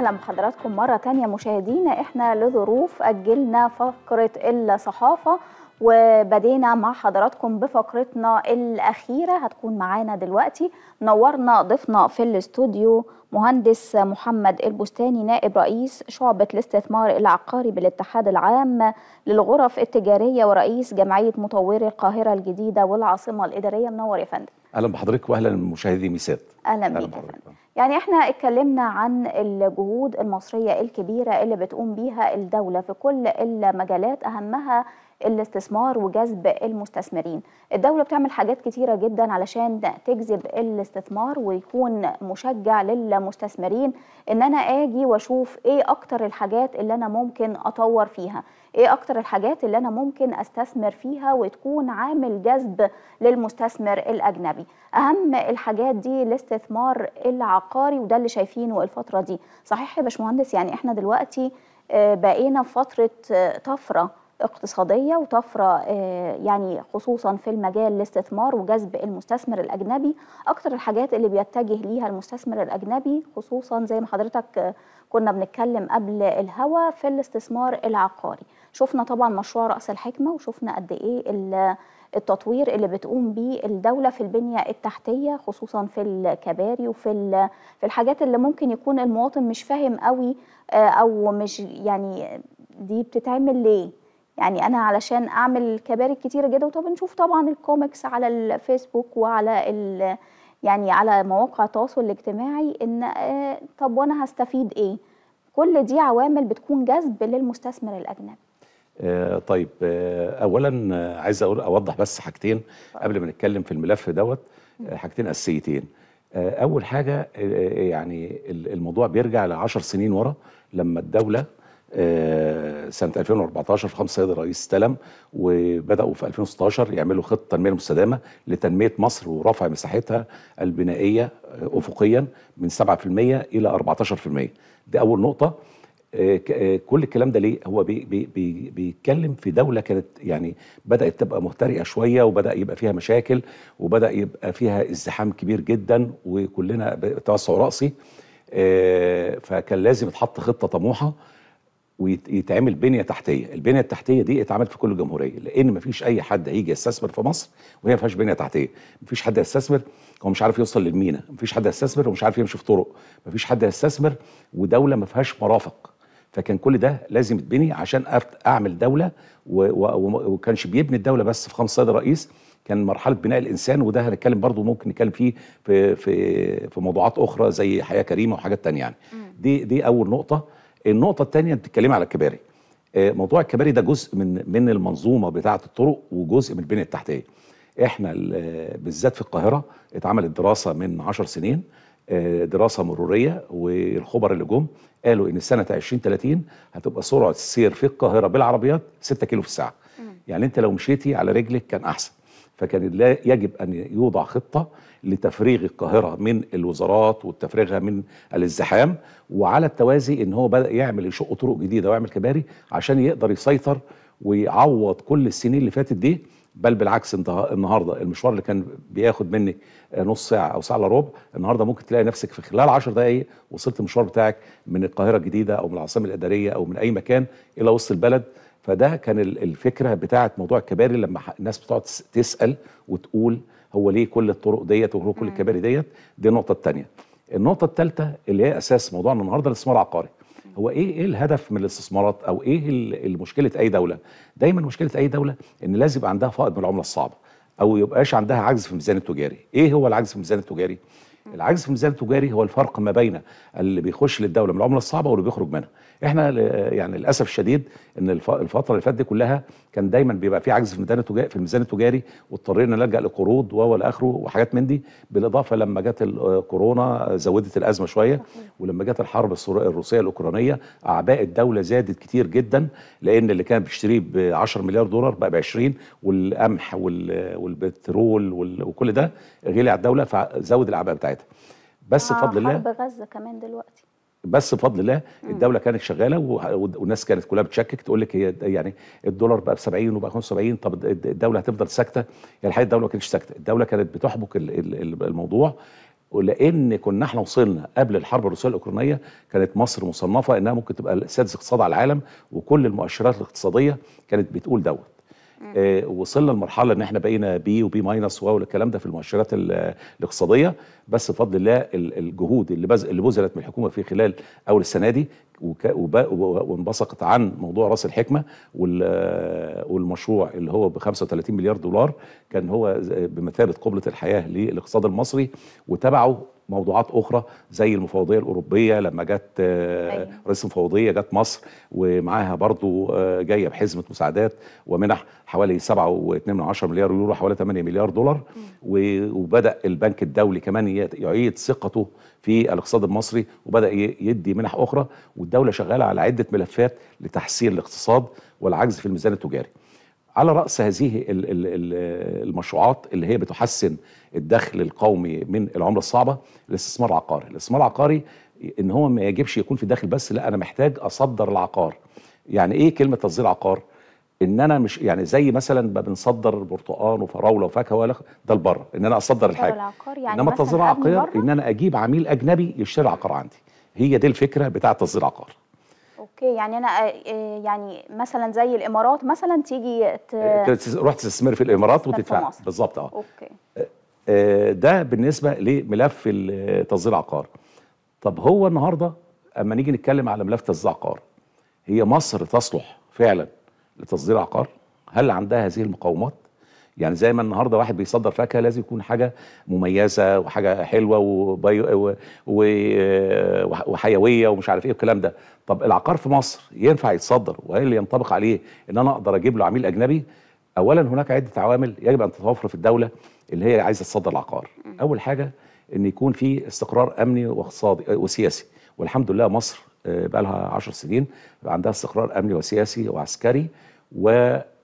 اهلا بحضراتكم مره تانية مشاهدينا احنا لظروف اجلنا فقره الصحافه وبدينا مع حضراتكم بفقرتنا الاخيره هتكون معانا دلوقتي نورنا ضيفنا في الاستوديو مهندس محمد البستاني نائب رئيس شعبة الاستثمار العقاري بالاتحاد العام للغرف التجارية ورئيس جمعية مطوري القاهرة الجديدة والعاصمة الإدارية منور يا فندم أهلا بحضرتك وأهلا بمشاهدي ميسات أهلا, أهلا بيك يعني احنا اتكلمنا عن الجهود المصرية الكبيرة اللي بتقوم بيها الدولة في كل المجالات أهمها الاستثمار وجذب المستثمرين الدولة بتعمل حاجات كتيرة جدا علشان تجذب الاستثمار ويكون مشجع للمستثمرين ان انا اجي واشوف ايه اكتر الحاجات اللي انا ممكن اطور فيها ايه اكتر الحاجات اللي انا ممكن استثمر فيها وتكون عامل جذب للمستثمر الاجنبي اهم الحاجات دي الاستثمار العقاري وده اللي شايفينه الفتره دي صحيح يا باشمهندس يعني احنا دلوقتي آه، بقينا في فتره آه، طفره اقتصادية وطفرة آه، يعني خصوصا في المجال الاستثمار وجذب المستثمر الأجنبي أكتر الحاجات اللي بيتجه ليها المستثمر الأجنبي خصوصا زي ما حضرتك كنا بنتكلم قبل الهوا في الاستثمار العقاري شفنا طبعا مشروع رأس الحكمة وشفنا قد إيه التطوير اللي بتقوم بيه الدولة في البنية التحتية خصوصا في الكباري وفي في الحاجات اللي ممكن يكون المواطن مش فاهم قوي آه، أو مش يعني دي بتتعمل ليه يعني انا علشان اعمل كباري كتيره جدا وطبعا نشوف طبعا الكوميكس على الفيسبوك وعلى ال يعني على مواقع التواصل الاجتماعي ان آه، طب وانا هستفيد ايه كل دي عوامل بتكون جذب للمستثمر الاجنبي آه، طيب آه، اولا آه، عايز اقول اوضح بس حاجتين قبل ما نتكلم في الملف دوت حاجتين اساسيتين اول حاجه يعني الموضوع بيرجع ل 10 سنين ورا لما الدوله سنه 2014 في 5 سيد الرئيس استلم وبداوا في 2016 يعملوا خطه تنميه مستدامه لتنميه مصر ورفع مساحتها البنائيه افقيا من 7% الى 14% دي اول نقطه آه، آه، كل الكلام ده ليه هو بي بي بي بيتكلم في دولة كانت يعني بدأت تبقى مهترئة شوية وبدأ يبقى فيها مشاكل وبدأ يبقى فيها ازدحام كبير جدا وكلنا توسع رأسي آه، فكان لازم يتحط خطة طموحة ويتعمل بنيه تحتيه، البنيه التحتيه دي اتعملت في كل جمهوريه لان مفيش اي حد هيجي يستثمر في مصر وهي ما فيهاش بنيه تحتيه، مفيش حد هيستثمر هو مش عارف يوصل للمينا، مفيش حد هيستثمر ومش عارف يمشي في طرق، مفيش حد هيستثمر ودوله ما فيهاش مرافق، فكان كل ده لازم يتبني عشان اعمل دوله وكانش بيبني الدوله بس في خمس سيد رئيس كان مرحله بناء الانسان وده هنتكلم برضو ممكن نتكلم فيه في في في موضوعات اخرى زي حياه كريمه وحاجات تانية يعني دي دي اول نقطه النقطه الثانيه بتتكلمي على الكباري آه، موضوع الكباري ده جزء من من المنظومه بتاعه الطرق وجزء من البنيه التحتيه احنا بالذات في القاهره اتعملت دراسه من 10 سنين آه، دراسه مروريه والخبر اللي جم قالوا ان السنه 2030 هتبقى سرعه السير في القاهره بالعربيات 6 كيلو في الساعه يعني انت لو مشيتي على رجلك كان احسن فكان لا يجب ان يوضع خطه لتفريغ القاهره من الوزارات وتفريغها من الازدحام وعلى التوازي ان هو بدا يعمل يشق طرق جديده ويعمل كباري عشان يقدر يسيطر ويعوض كل السنين اللي فاتت دي بل بالعكس انت النهارده المشوار اللي كان بياخد منك نص ساعه او ساعه الا ربع النهارده ممكن تلاقي نفسك في خلال 10 دقائق وصلت المشوار بتاعك من القاهره الجديده او من العاصمه الاداريه او من اي مكان الى وسط البلد فده كان الفكره بتاعه موضوع الكباري لما الناس بتقعد تسال وتقول هو ليه كل الطرق ديت وهو كل الكباري ديت دي النقطه الثانيه النقطه الثالثه اللي هي اساس موضوعنا النهارده الاستثمار العقاري هو ايه ايه الهدف من الاستثمارات او ايه مشكله اي دوله دايما مشكله اي دوله ان لازم يبقى عندها فائض من العمله الصعبه او يبقاش عندها عجز في الميزان التجاري ايه هو العجز في الميزان التجاري العجز في الميزان التجاري هو الفرق ما بين اللي بيخش للدوله من العمله الصعبه واللي بيخرج منها احنا يعني للاسف الشديد ان الفتره اللي فاتت دي كلها كان دايما بيبقى في عجز في الميزان التجاري في الميزان التجاري واضطرينا نلجا لقروض والى اخره وحاجات من دي بالاضافه لما جت الكورونا آه، زودت الازمه شويه ولما جت الحرب الروسيه الاوكرانيه اعباء الدوله زادت كتير جدا لان اللي كان بيشتريه ب 10 مليار دولار بقى ب 20 والقمح والبترول وكل ده غلي على الدوله فزود الاعباء بتاعتها بس آه، بفضل الله حرب غزه كمان دلوقتي بس بفضل الله الدوله كانت شغاله والناس كانت كلها بتشكك تقول لك هي يعني الدولار بقى ب 70 وبقى 75 طب الدوله هتفضل ساكته يعني الحقيقه الدوله ما كانتش ساكته الدوله كانت بتحبك الموضوع ولان كنا احنا وصلنا قبل الحرب الروسيه الاوكرانيه كانت مصر مصنفه انها ممكن تبقى سادس اقتصاد على العالم وكل المؤشرات الاقتصاديه كانت بتقول دوت آه، وصلنا لمرحله ان احنا بقينا بي وبي ماينس واو الكلام ده في المؤشرات الاقتصاديه بس بفضل الله الجهود اللي بز... اللي بذلت من الحكومه في خلال اول السنه دي وك... وب... وانبثقت عن موضوع راس الحكمه وال... والمشروع اللي هو ب 35 مليار دولار كان هو بمثابه قبله الحياه للاقتصاد المصري وتبعه موضوعات اخرى زي المفوضيه الاوروبيه لما جت آه، أيوة. رئيس المفوضيه جت مصر ومعاها برضو آه، جايه بحزمه مساعدات ومنح حوالي 7.2 مليار يورو حوالي 8 مليار دولار وبدا البنك الدولي كمان يعيد ثقته في الاقتصاد المصري وبدا يدي منح اخرى والدوله شغاله على عده ملفات لتحسين الاقتصاد والعجز في الميزان التجاري على رأس هذه المشروعات اللي هي بتحسن الدخل القومي من العملة الصعبة الاستثمار العقاري الاستثمار العقاري ان هو ما يجبش يكون في الداخل بس لا انا محتاج اصدر العقار يعني ايه كلمة تصدير عقار ان انا مش يعني زي مثلا ما بنصدر برتقان وفراوله وفاكهه ده لبره ان انا اصدر الحاجه العقار يعني انما تصدير عقار ان انا اجيب عميل اجنبي يشتري عقار عندي هي دي الفكره بتاعة تصدير عقار اوكي يعني انا آه، آه، يعني مثلا زي الامارات مثلا تيجي تروح آه، تستثمر في الامارات وتدفع بالظبط اه اوكي ده بالنسبه لملف تصدير العقار طب هو النهارده اما نيجي نتكلم على ملف تصدير عقار هي مصر تصلح فعلا لتصدير عقار هل عندها هذه المقومات يعني زي ما النهارده واحد بيصدر فاكهه لازم يكون حاجه مميزه وحاجه حلوه و... و... وحيويه ومش عارف ايه الكلام ده طب العقار في مصر ينفع يتصدر وايه اللي ينطبق عليه ان انا اقدر اجيب له عميل اجنبي اولا هناك عده عوامل يجب ان تتوفر في الدوله اللي هي عايزه تصدر العقار اول حاجه ان يكون في استقرار امني واقتصادي آه، وسياسي والحمد لله مصر آه، بقى لها 10 سنين عندها استقرار امني وسياسي وعسكري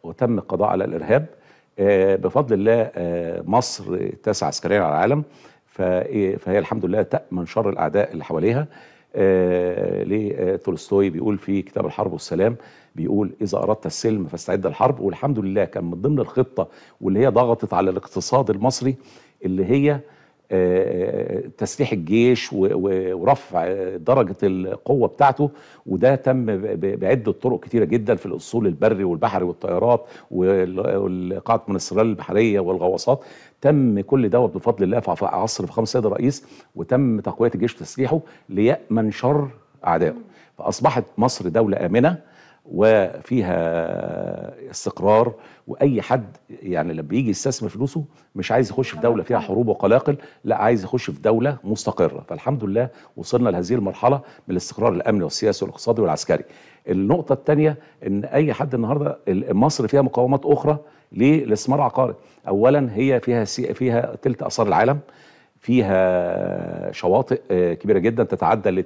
وتم القضاء على الارهاب آه، بفضل الله آه، مصر تسعى عسكريا على العالم إيه، فهي الحمد لله تأمن شر الأعداء اللي حواليها آه، لتولستوي بيقول في كتاب الحرب والسلام بيقول إذا أردت السلم فاستعد الحرب والحمد لله كان من ضمن الخطة واللي هي ضغطت على الاقتصاد المصري اللي هي آه، آه، تسليح الجيش ورفع درجة القوة بتاعته وده تم بعدة طرق كتيرة جدا في الأصول البري والبحري والطيارات والقاعدة من البحرية والغواصات تم كل دوت بفضل الله في عصر فخامة السيد الرئيس وتم تقوية الجيش وتسليحه ليأمن شر أعدائه فأصبحت مصر دولة آمنة وفيها استقرار واي حد يعني لما بيجي يستثمر فلوسه مش عايز يخش في دوله فيها حروب وقلاقل لا عايز يخش في دوله مستقره فالحمد لله وصلنا لهذه المرحله من الاستقرار الامني والسياسي والاقتصادي والعسكري النقطه الثانيه ان اي حد النهارده مصر فيها مقاومات اخرى للاستثمار العقاري اولا هي فيها فيها ثلث اثار العالم فيها شواطئ آه، كبيره جدا تتعدى ال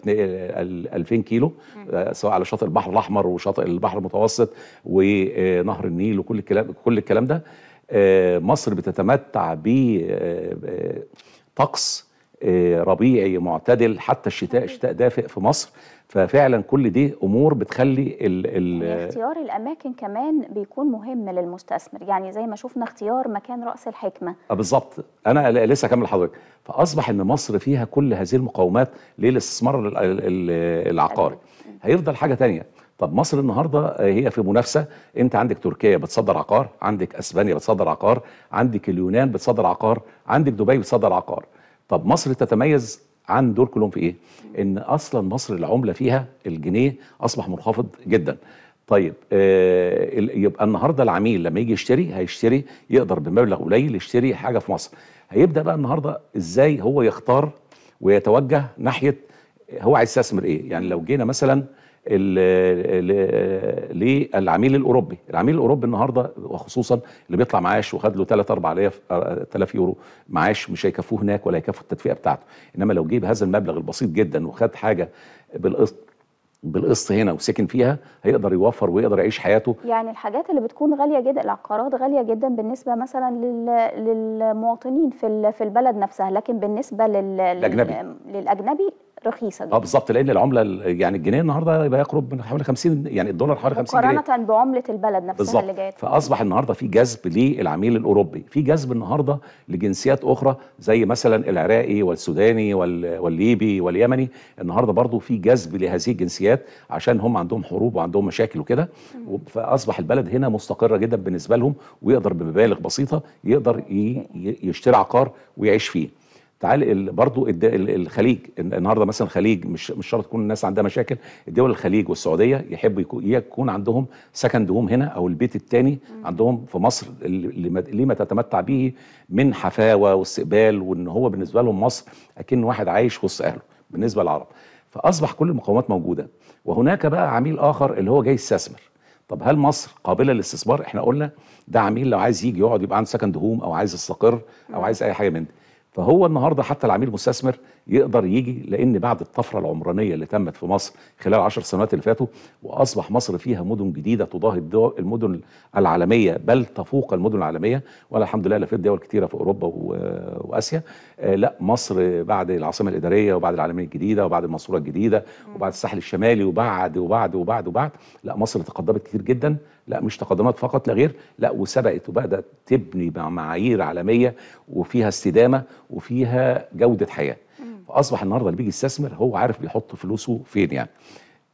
2000 كيلو آه، سواء على شاطئ البحر الاحمر وشاطئ البحر المتوسط ونهر النيل وكل الكلام كل الكلام ده آه، مصر بتتمتع بطقس آه، ربيعي معتدل حتى الشتاء شتاء دافئ في مصر ففعلا كل دي امور بتخلي ال ال يعني اختيار الاماكن كمان بيكون مهم للمستثمر يعني زي ما شفنا اختيار مكان راس الحكمه آه، بالظبط انا لسه اكمل حضرتك فاصبح ان مصر فيها كل هذه المقومات للاستثمار العقاري هيفضل حاجه تانية طب مصر النهارده هي في منافسه انت عندك تركيا بتصدر عقار عندك اسبانيا بتصدر عقار عندك اليونان بتصدر عقار عندك دبي بتصدر عقار طب مصر تتميز عن دول كلهم في ايه؟ ان اصلا مصر العمله فيها الجنيه اصبح منخفض جدا. طيب آه يبقى النهارده العميل لما يجي يشتري هيشتري يقدر بمبلغ قليل يشتري حاجه في مصر. هيبدا بقى النهارده ازاي هو يختار ويتوجه ناحيه هو عايز يستثمر ايه؟ يعني لو جينا مثلا للعميل الاوروبي العميل الاوروبي النهارده وخصوصا اللي بيطلع معاش وخد له 3 4000 يورو معاش مش هيكفوه هناك ولا هيكفوا التدفئه بتاعته انما لو جيب هذا المبلغ البسيط جدا وخد حاجه بالقسط بالقسط هنا وسكن فيها هيقدر يوفر ويقدر يعيش حياته يعني الحاجات اللي بتكون غاليه جدا العقارات غاليه جدا بالنسبه مثلا للمواطنين في في البلد نفسها لكن بالنسبه لل... للأجنبي. للاجنبي رخيصه اه بالظبط لان العمله يعني الجنيه النهارده يبقى يقرب من حوالي 50 يعني الدولار حوالي 50 جنيه مقارنه بعمله البلد نفسها بالزبط. اللي جايه فاصبح النهارده في جذب للعميل الاوروبي في جذب النهارده لجنسيات اخرى زي مثلا العراقي والسوداني والليبي واليمني النهارده برضو في جذب لهذه الجنسيات عشان هم عندهم حروب وعندهم مشاكل وكده فاصبح البلد هنا مستقره جدا بالنسبه لهم ويقدر بمبالغ بسيطه يقدر يشتري عقار ويعيش فيه تعال برضو الخليج النهارده مثلا الخليج مش مش شرط تكون الناس عندها مشاكل الدول الخليج والسعوديه يحبوا يكون عندهم سكند هوم هنا او البيت الثاني عندهم في مصر لما تتمتع به من حفاوه واستقبال وان هو بالنسبه لهم مصر اكن واحد عايش وسط اهله بالنسبه للعرب فاصبح كل المقومات موجوده وهناك بقى عميل اخر اللي هو جاي يستثمر طب هل مصر قابله للاستثمار احنا قلنا ده عميل لو عايز يجي يقعد يبقى عنده سكند هوم او عايز يستقر او عايز اي حاجه من ده فهو النهارده حتى العميل المستثمر يقدر يجي لان بعد الطفره العمرانيه اللي تمت في مصر خلال 10 سنوات اللي فاتوا واصبح مصر فيها مدن جديده تضاهي المدن العالميه بل تفوق المدن العالميه وانا الحمد لله لفيت دول كتيره في اوروبا واسيا آه، لا مصر بعد العاصمه الاداريه وبعد العالميه الجديده وبعد المنصوره الجديده وبعد الساحل الشمالي وبعد وبعد وبعد وبعد لا مصر تقدمت كتير جدا لا مش تقدمات فقط لا غير لا وسبقت وبدات تبني معايير عالميه وفيها استدامه وفيها جوده حياه فاصبح النهارده اللي بيجي يستثمر هو عارف بيحط فلوسه فين يعني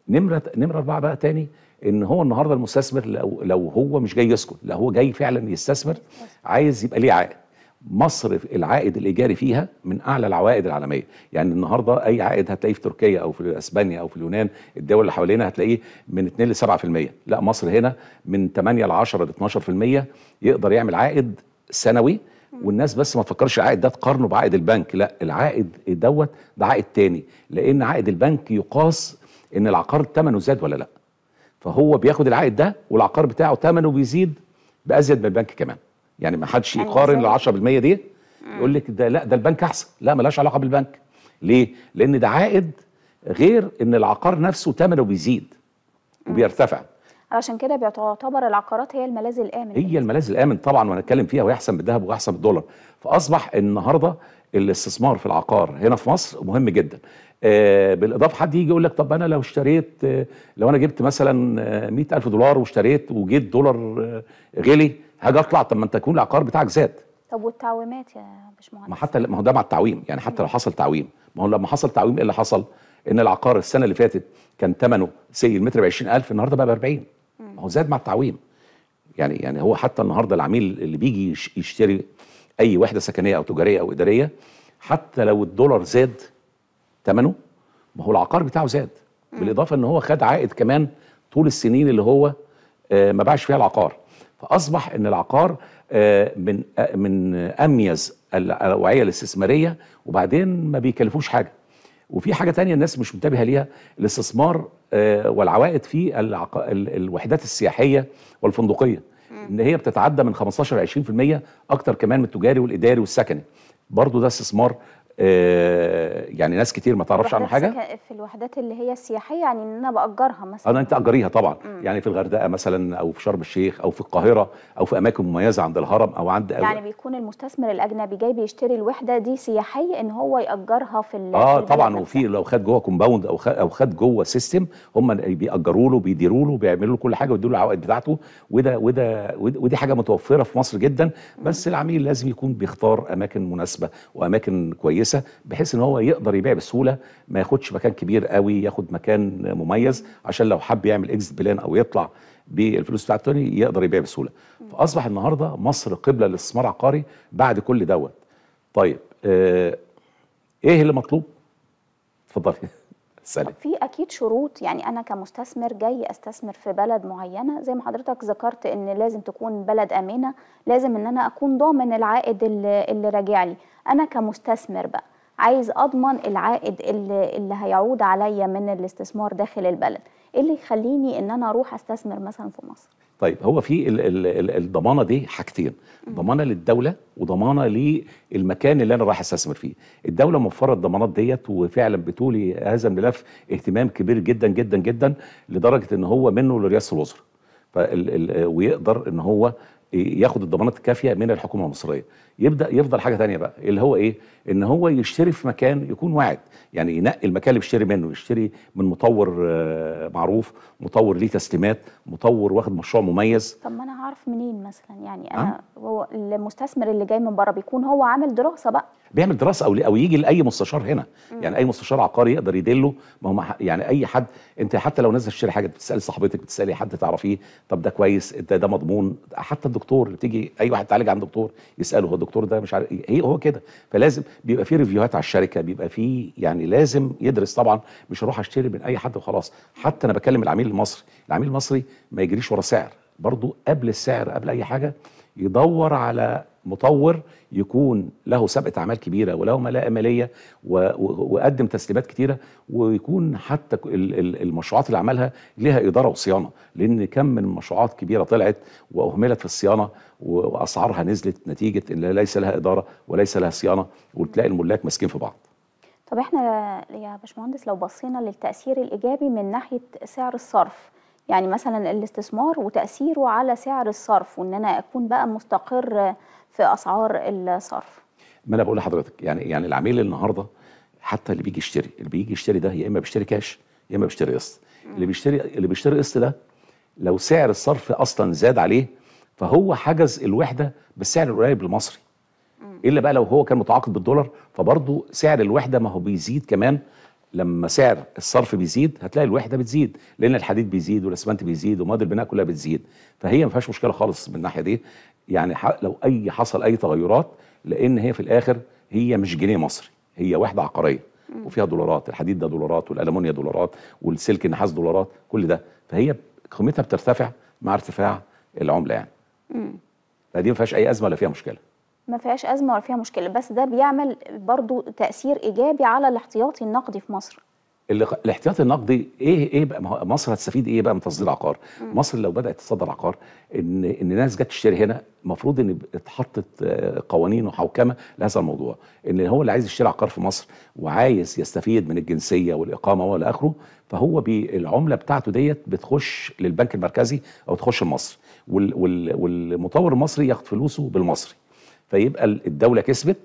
نمره نمره اربعه بقى تاني ان هو النهارده المستثمر لو لو هو مش جاي يسكن لو هو جاي فعلا يستثمر عايز يبقى ليه عائد مصر العائد الايجاري فيها من اعلى العوائد العالميه يعني النهارده اي عائد هتلاقيه في تركيا او في اسبانيا او في اليونان الدول اللي حوالينا هتلاقيه من 2 ل 7% لا مصر هنا من 8 ل 10 ل 12% يقدر يعمل عائد سنوي والناس بس ما تفكرش العائد ده تقارنه بعائد البنك لا العائد دوت ده عائد تاني لان عائد البنك يقاس ان العقار ثمنه زاد ولا لا فهو بياخد العائد ده والعقار بتاعه ثمنه بيزيد بازيد من البنك كمان يعني ما حدش أيوة، يقارن ال 10% دي يقول لك ده لا ده البنك احسن لا ملاش علاقه بالبنك ليه لان ده عائد غير ان العقار نفسه ثمنه بيزيد وبيرتفع علشان كده بتعتبر العقارات هي الملاذ الامن هي الملاذ الامن طبعا وهنتكلم فيها ويحسن من الذهب بالدولار من الدولار فاصبح النهارده الاستثمار في العقار هنا في مصر مهم جدا آه بالاضافه حد يجي يقول لك طب انا لو اشتريت آه لو انا جبت مثلا آه 100000 دولار واشتريت وجيت دولار آه غلي هاجي اطلع طب ما انت تكون العقار بتاعك زاد طب والتعويمات يا باشمهندس ما حتى ما هو ده مع التعويم يعني حتى لو حصل تعويم ما هو لما حصل تعويم ايه اللي حصل ان العقار السنه اللي فاتت كان ثمنه سي المتر ب 20000 النهارده بقى ب 40 ما هو زاد مع التعويم يعني يعني هو حتى النهارده العميل اللي بيجي يشتري اي وحده سكنيه او تجاريه او اداريه حتى لو الدولار زاد ثمنه ما هو العقار بتاعه زاد بالاضافه ان هو خد عائد كمان طول السنين اللي هو آه، ما باعش فيها العقار فاصبح ان العقار آه، من آه، من اميز الاوعيه الاستثماريه وبعدين ما بيكلفوش حاجه وفي حاجه تانية الناس مش منتبهه ليها الاستثمار آه، والعوائد في العق... الوحدات السياحيه والفندقيه ان هي بتتعدى من 15 ل 20% اكتر كمان من التجاري والاداري والسكني برضه ده استثمار آه، يعني ناس كتير ما تعرفش عنه حاجه في الوحدات اللي هي السياحيه يعني ان انا باجرها مثلا انا آه، انت اجريها طبعا مم. يعني في الغردقه مثلا او في شرم الشيخ او في القاهره او في اماكن مميزه عند الهرم او عند أو يعني بيكون المستثمر الاجنبي جاي بيشتري الوحده دي سياحيه ان هو ياجرها في اه في طبعا وفي لو خد جوه كومباوند او خد او خد جوه سيستم هم بيأجروا له بيديروا له بيعملوا له كل حاجه ويدوا له العوائد بتاعته وده وده ودي حاجه متوفره في مصر جدا بس العميل لازم يكون بيختار اماكن مناسبه واماكن كويسه كويسه بحيث ان هو يقدر يبيع بسهوله ما ياخدش مكان كبير قوي ياخد مكان مميز عشان لو حب يعمل اكزيت بلان او يطلع بالفلوس بتاعته يقدر يبيع بسهوله فاصبح النهارده مصر قبله للاستثمار عقاري بعد كل دوت طيب آه، ايه اللي مطلوب اتفضلي سلام في اكيد شروط يعني انا كمستثمر جاي استثمر في بلد معينه زي ما حضرتك ذكرت ان لازم تكون بلد امنه لازم ان انا اكون ضامن العائد اللي, اللي راجع لي انا كمستثمر بقى عايز اضمن العائد اللي, اللي هيعود عليا من الاستثمار داخل البلد ايه اللي يخليني ان انا اروح استثمر مثلا في مصر طيب هو في الضمانه دي حاجتين ضمانه للدوله وضمانه للمكان اللي انا رايح استثمر فيه الدوله موفره الضمانات ديت وفعلا بتولي هذا الملف اهتمام كبير جدا جدا جدا لدرجه ان هو منه لرئاسه الوزراء ويقدر ان هو ياخد الضمانات الكافيه من الحكومه المصريه يبدا يفضل حاجه ثانيه بقى اللي هو ايه ان هو يشتري في مكان يكون واعد يعني ينقي المكان اللي بيشتري منه يشتري من مطور آه، معروف مطور ليه تسليمات مطور واخد مشروع مميز طب ما انا هعرف منين مثلا يعني انا أه؟ هو المستثمر اللي جاي من بره بيكون هو عامل دراسه بقى بيعمل دراسه او او يجي لاي مستشار هنا مم. يعني اي مستشار عقاري يقدر يدله ما هو يعني اي حد انت حتى لو نازل تشتري حاجه بتسالي صاحبتك بتسالي حد تعرفيه طب ده كويس ده ده مضمون حتى الدكتور الدكتور اللي بتيجي اي واحد تعالج عند دكتور يساله هو الدكتور ده مش عارف ايه هو كده فلازم بيبقى في ريفيوهات على الشركه بيبقى في يعني لازم يدرس طبعا مش هروح اشتري من اي حد وخلاص حتى انا بكلم العميل المصري العميل المصري ما يجريش ورا سعر برضه قبل السعر قبل اي حاجه يدور على مطور يكون له سابقه اعمال كبيره وله ملاءه ماليه وقدم تسليمات كتيره ويكون حتى المشروعات اللي عملها لها اداره وصيانه لان كم من مشروعات كبيره طلعت واهملت في الصيانه واسعارها نزلت نتيجه ان ليس لها اداره وليس لها صيانه وتلاقي الملاك ماسكين في بعض. طب احنا يا باشمهندس لو بصينا للتاثير الايجابي من ناحيه سعر الصرف يعني مثلا الاستثمار وتاثيره على سعر الصرف وان انا اكون بقى مستقر في اسعار الصرف ما انا بقول لحضرتك يعني يعني العميل النهارده حتى اللي بيجي يشتري اللي بيجي يشتري ده يا اما بيشتري كاش يا اما بيشتري قسط اللي بيشتري اللي بيشتري قسط ده لو سعر الصرف اصلا زاد عليه فهو حجز الوحده بالسعر القريب المصري الا بقى لو هو كان متعاقد بالدولار فبرضه سعر الوحده ما هو بيزيد كمان لما سعر الصرف بيزيد هتلاقي الوحده بتزيد لان الحديد بيزيد والاسمنت بيزيد ومواد البناء كلها بتزيد فهي ما فيهاش مشكله خالص من الناحيه دي يعني لو اي حصل اي تغيرات لان هي في الاخر هي مش جنيه مصري هي وحده عقاريه وفيها دولارات الحديد ده دولارات والالومنيا دولارات والسلك النحاس دولارات كل ده فهي قيمتها بترتفع مع ارتفاع العمله يعني فدي ما فيهاش اي ازمه ولا فيها مشكله ما فيهاش ازمه ولا فيها مشكله بس ده بيعمل برضو تاثير ايجابي على الاحتياطي النقدي في مصر الاحتياطي النقدي ايه ايه بقى مصر هتستفيد ايه بقى من تصدير عقار؟ مصر لو بدات تصدر عقار ان ان ناس جت تشتري هنا المفروض ان اتحطت آه، قوانين وحوكمه لهذا الموضوع ان هو اللي عايز يشتري عقار في مصر وعايز يستفيد من الجنسيه والاقامه والى اخره فهو العمله بتاعته ديت بتخش للبنك المركزي او تخش لمصر وال وال والمطور المصري ياخد فلوسه بالمصري فيبقى الدوله كسبت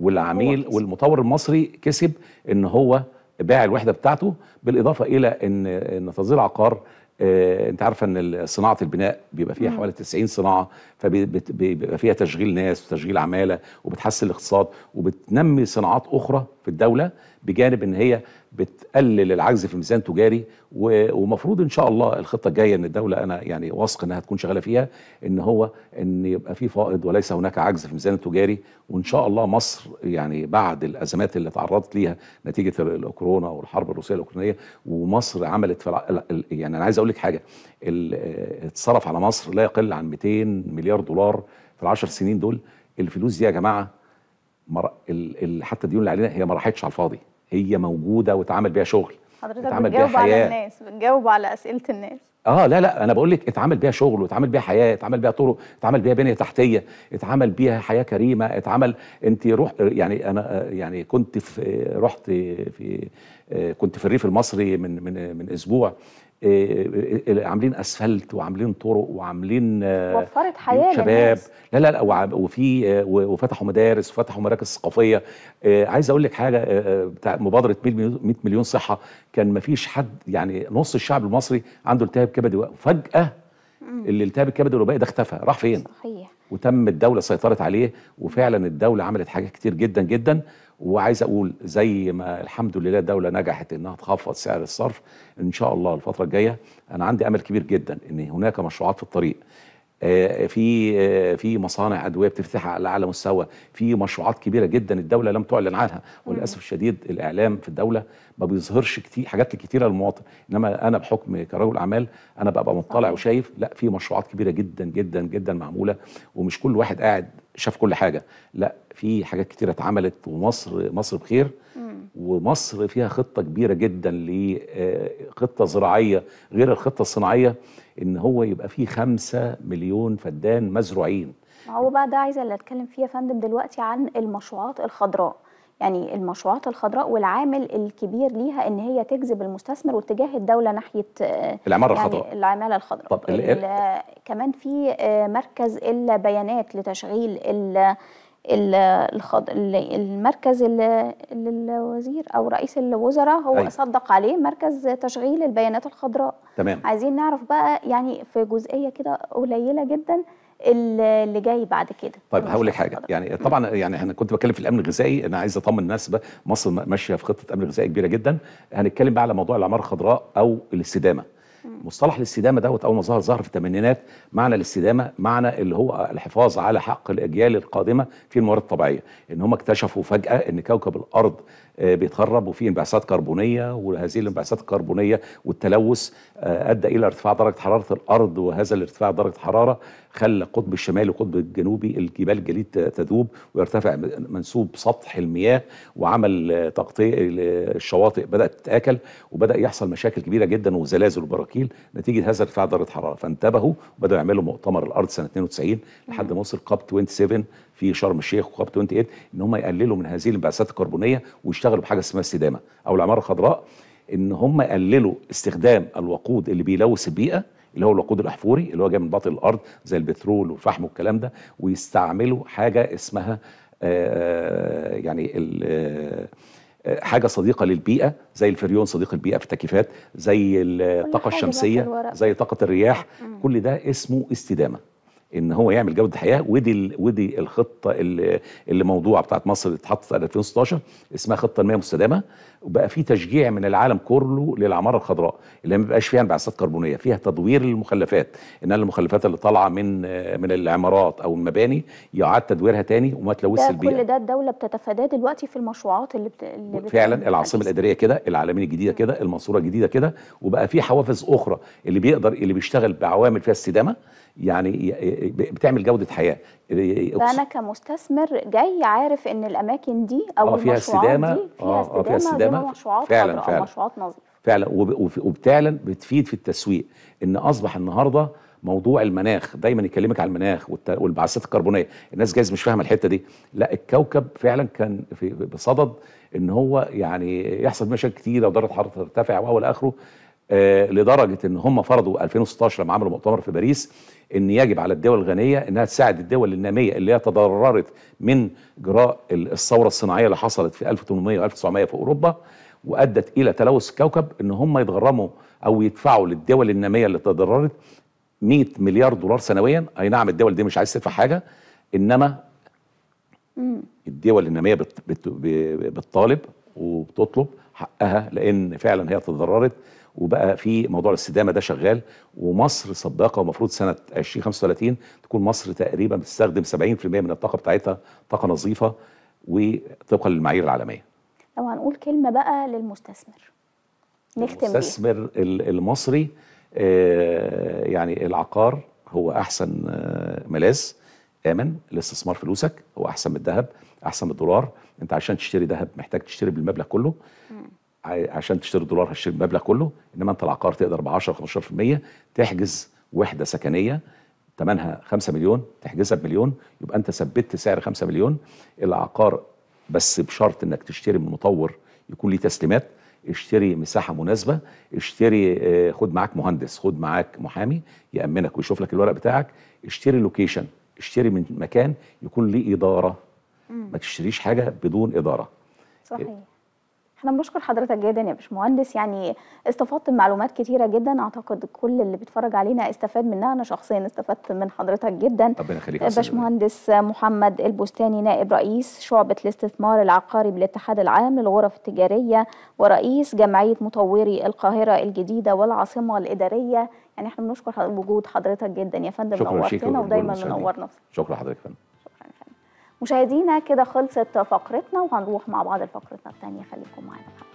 والعميل والمطور المصري كسب ان هو باع الوحده بتاعته بالاضافه الى ان ان تظل عقار آه، انت عارفه ان صناعه البناء بيبقى فيها حوالي 90 صناعه فبيبقى فيها تشغيل ناس وتشغيل عماله وبتحسن الاقتصاد وبتنمي صناعات اخرى في الدولة بجانب ان هي بتقلل العجز في ميزان تجاري ومفروض ان شاء الله الخطة الجاية ان الدولة انا يعني واثق انها تكون شغالة فيها ان هو ان يبقى في فائض وليس هناك عجز في الميزان التجاري وان شاء الله مصر يعني بعد الازمات اللي تعرضت ليها نتيجة الكورونا والحرب الروسية الاوكرانية ومصر عملت في يعني انا عايز اقول لك حاجة اتصرف على مصر لا يقل عن 200 مليار دولار في العشر سنين دول الفلوس دي يا جماعه مر... ال... ال... حتى الديون اللي علينا هي ما راحتش على الفاضي هي موجوده واتعمل بيها شغل حضرتك بتجاوب على الناس بتجاوب على اسئله الناس اه لا لا انا بقول لك اتعامل بيها شغل واتعامل بيها حياه اتعامل بيها طرق اتعامل بيها بنيه تحتيه اتعامل بيها حياه كريمه اتعامل انت روح يعني انا يعني كنت في رحت في آه، كنت في الريف المصري من من من اسبوع آه، آه، آه، عاملين اسفلت وعاملين طرق وعاملين وفرت حياه شباب لا لا لا وفي وفتحوا مدارس وفتحوا مراكز ثقافيه عايز اقول لك حاجه بتاع مبادره 100 مليون صحه كان ما فيش حد يعني نص الشعب المصري عنده التهاب كبدي وفجاه الالتهاب الكبدي الرباعي ده اختفى راح فين صحيح وتم الدوله سيطرت عليه وفعلا الدوله عملت حاجات كتير جدا جدا وعايز اقول زي ما الحمد لله الدوله نجحت انها تخفض سعر الصرف ان شاء الله الفتره الجايه انا عندي امل كبير جدا ان هناك مشروعات في الطريق آه، في آه، في مصانع ادويه بتفتح على اعلى مستوى في مشروعات كبيره جدا الدوله لم تعلن عنها وللاسف الشديد الاعلام في الدوله ما بيظهرش كتير حاجات كتيره للمواطن انما انا بحكم كرجل اعمال انا ببقى مطلع وشايف لا في مشروعات كبيره جدا جدا جدا معموله ومش كل واحد قاعد شاف كل حاجه لا في حاجات كتيره اتعملت ومصر مصر بخير ومصر فيها خطه كبيره جدا لخطه آه، زراعيه غير الخطه الصناعيه ان هو يبقى فيه خمسة مليون فدان مزروعين هو بقى ده عايزه اللي اتكلم فيه يا فندم دلوقتي عن المشروعات الخضراء يعني المشروعات الخضراء والعامل الكبير ليها ان هي تجذب المستثمر واتجاه الدوله ناحيه آه، العماله يعني الخضراء العماله الخضراء طب كمان في آه، مركز البيانات لتشغيل الخض... المركز اللي الوزير او رئيس الوزراء هو أيوة. صدق عليه مركز تشغيل البيانات الخضراء تمام عايزين نعرف بقى يعني في جزئيه كده قليله جدا اللي جاي بعد كده طيب هقول لك حاجه يعني طبعا يعني انا كنت بتكلم في الامن الغذائي انا عايز اطمن الناس بقى مصر ماشيه في خطه امن غذائي كبيره جدا هنتكلم بقى على موضوع العماره الخضراء او الاستدامه مصطلح الاستدامه دوت اول ما ظهر ظهر في الثمانينات معنى الاستدامه معنى اللي هو الحفاظ على حق الاجيال القادمه في الموارد الطبيعيه ان هم اكتشفوا فجاه ان كوكب الارض آه، بيتهرب وفي انبعاثات كربونيه وهذه الانبعاثات الكربونيه والتلوث آه، ادى الى ارتفاع درجه حراره الارض وهذا الارتفاع درجه الحراره خلى القطب الشمالي والقطب الجنوبي الجبال الجليد تذوب ويرتفع منسوب سطح المياه وعمل تغطيه الشواطئ بدات تتاكل وبدا يحصل مشاكل كبيره جدا وزلازل وبراكيل نتيجه هذا ارتفاع درجه حراره فانتبهوا وبداوا يعملوا مؤتمر الارض سنه 92 لحد ما وصل كاب 27 في شرم الشيخ وكاب 28 ان هم يقللوا من هذه الانبعاثات الكربونيه ويشتغلوا بحاجه اسمها استدامه او العماره الخضراء ان هم يقللوا استخدام الوقود اللي بيلوث البيئه اللي هو الوقود الاحفوري اللي هو جاي من باطن الارض زي البترول والفحم والكلام ده ويستعملوا حاجه اسمها آه، آه، يعني آه، حاجه صديقه للبيئه زي الفريون صديق البيئه في التكييفات زي الطاقه الشمسيه زي طاقه الرياح كل ده اسمه استدامه ان هو يعمل جوده حياه ودي ودي الخطه اللي, اللي موضوعه بتاعت مصر اللي اتحطت 2016 اسمها خطه المياه المستدامه وبقى في تشجيع من العالم كله للعماره الخضراء اللي ما بيبقاش فيها انبعاثات كربونيه فيها تدوير للمخلفات ان المخلفات اللي طالعه من من العمارات او المباني يعاد تدويرها تاني وما تلوثش البيئه كل ده الدوله بتتفاداه دلوقتي في المشروعات اللي, بت... اللي فعلا العاصمه الاداريه كده العالمين الجديده كده المنصوره الجديده كده وبقى في حوافز اخرى اللي بيقدر اللي بيشتغل بعوامل فيها استدامه يعني بتعمل جوده حياه فانا كمستثمر جاي عارف ان الاماكن دي او آه فيها استدامه فيها استدامه, آه فيها استدامه مشروعات فعلا فعلا مشروعات فعلا وبتعلا بتفيد في التسويق ان اصبح النهارده موضوع المناخ دايما يكلمك على المناخ والانبعاثات الكربونيه الناس جايز مش فاهمه الحته دي لا الكوكب فعلا كان في بصدد ان هو يعني يحصل مشاكل كتيره ودرجه الحراره ترتفع واول اخره آه، لدرجه ان هم فرضوا 2016 لما عملوا مؤتمر في باريس ان يجب على الدول الغنيه انها تساعد الدول الناميه اللي هي تضررت من جراء الثوره الصناعيه اللي حصلت في 1800 و1900 في اوروبا وادت الى تلوث الكوكب ان هم يتغرموا او يدفعوا للدول الناميه اللي تضررت 100 مليار دولار سنويا اي نعم الدول دي مش عايز تدفع حاجه انما الدول الناميه بتطالب وبتطلب حقها لان فعلا هي تضررت وبقى في موضوع الاستدامه ده شغال ومصر سباقه ومفروض سنه 2035 تكون مصر تقريبا بتستخدم 70% من الطاقه بتاعتها طاقه نظيفه وطبقا للمعايير العالميه. لو هنقول كلمه بقى للمستثمر نختم المستثمر المصري آه، يعني العقار هو احسن آه، ملاذ امن لاستثمار فلوسك هو احسن من الذهب احسن من الدولار انت عشان تشتري ذهب محتاج تشتري بالمبلغ كله عشان تشتري الدولار هتشتري المبلغ كله انما انت العقار تقدر ب 10 15% تحجز وحده سكنيه ثمنها 5 مليون تحجزها بمليون يبقى انت ثبت سعر 5 مليون العقار بس بشرط انك تشتري من مطور يكون ليه تسليمات اشتري مساحه مناسبه اشتري آه، خد معاك مهندس خد معاك محامي يامنك ويشوف لك الورق بتاعك اشتري لوكيشن اشتري من مكان يكون ليه اداره ما تشتريش حاجه بدون اداره صحيح احنا بنشكر حضرتك جدا يا باشمهندس يعني استفدت معلومات كتيره جدا اعتقد كل اللي بيتفرج علينا استفاد منها انا شخصيا استفدت من حضرتك جدا ربنا يخليك باشمهندس محمد البستاني نائب رئيس شعبه الاستثمار العقاري بالاتحاد العام للغرف التجاريه ورئيس جمعيه مطوري القاهره الجديده والعاصمه الاداريه يعني احنا بنشكر وجود حضرتك جدا يا فندم نورتنا ودايما منورنا شكرا حضرتك فندم مشاهدينا كده خلصت فقرتنا وهنروح مع بعض لفقرتنا الثانيه خليكم معانا